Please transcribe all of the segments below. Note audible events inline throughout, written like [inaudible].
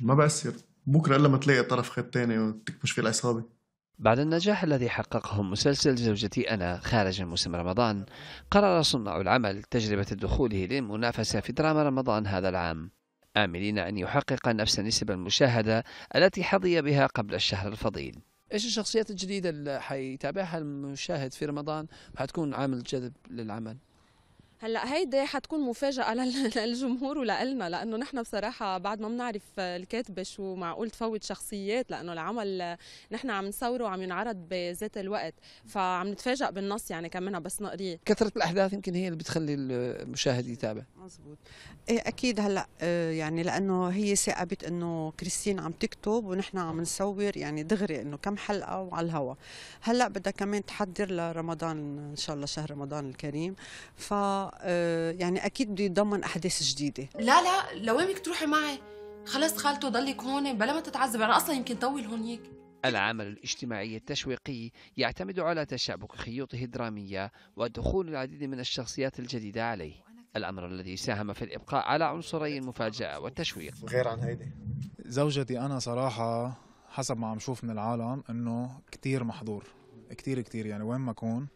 ما بأثر بكرة إلا ما تلاقي طرف خيط تاني وتكمش في العصابة بعد النجاح الذي حققه مسلسل زوجتي أنا خارج موسم رمضان قرر صناع العمل تجربة دخوله للمنافسة في دراما رمضان هذا العام آملين أن يحقق نفس نسب المشاهدة التي حظي بها قبل الشهر الفضيل ايش الشخصيات الجديده اللي حيتابعها المشاهد في رمضان حتكون عامل جذب للعمل هلا هيدي حتكون مفاجاه [laughs] للجمهور ولنا لانه نحن بصراحه بعد ما بنعرف الكاتبه شو معقول تفوت شخصيات لانه العمل نحن عم نصوره وعم ينعرض بذات الوقت فعم نتفاجا بالنص يعني كمان بس نقريه كثره الاحداث يمكن هي اللي بتخلي المشاهد يتابع مزبوط ايه اكيد هلا آه، يعني لانه هي ثاقبت انه كريستين عم تكتب ونحن عم نصور يعني دغري انه كم حلقه وعلى الهوا هلا بدها كمان تحضر لرمضان ان شاء الله شهر رمضان الكريم ف آه، يعني اكيد بده يتضمن احداث جديده لا لا لوين بدك تروحي معي خلص خالته ضلك هون بلا ما تتعذب انا اصلا يمكن طول هونيك العمل الاجتماعي التشويقي يعتمد على تشابك خيوطه الدرامية ودخول العديد من الشخصيات الجديدة عليه الأمر الذي ساهم في الإبقاء على عنصري المفاجأة والتشويق غير عن هيدي زوجتي أنا صراحة حسب ما عم شوف من العالم أنه كتير محظور كتير كتير يعني وين ما أكون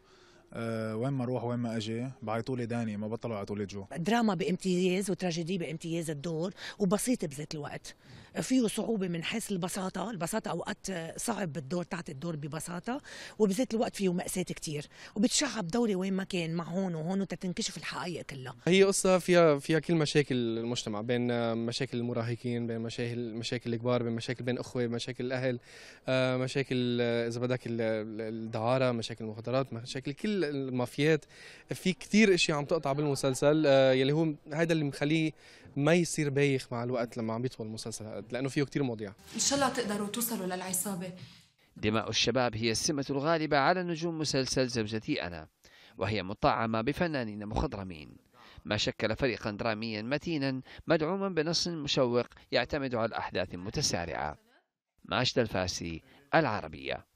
أه وين ما اروح وين ما اجي بعيطوا لي داني ما بطلوا يعيطوا لي جو دراما بامتياز وتراجيدي بامتياز الدور وبسيطه بذات الوقت فيه صعوبه من حيث البساطه البساطه اوقات صعب الدور تعطي الدور ببساطه وبذات الوقت فيه ماساه كثير وبتشعب دوري وين ما كان مع هون وهون وتتنكشف الحقائق كلها هي قصه فيها فيها كل مشاكل المجتمع بين مشاكل المراهقين بين مشاكل مشاكل الكبار بين مشاكل بين اخوه مشاكل الاهل آه، مشاكل اذا بدك الدعاره مشاكل المخدرات مشاكل كل المافيات في كثير اشياء عم تقطع بالمسلسل آه، يلي هو هذا اللي مخليه ما يصير بايخ مع الوقت لما عم يطول المسلسل هاد لانه فيه كثير مواضيع ان شاء الله تقدروا توصلوا للعصابه دماء الشباب هي السمة الغالبة على نجوم مسلسل زوجتي أنا وهي مطعمة بفنانين مخضرمين ما شكل فريقا دراميا متينا مدعوما بنص مشوق يعتمد على الأحداث المتسارعة ماجد الفاسي العربية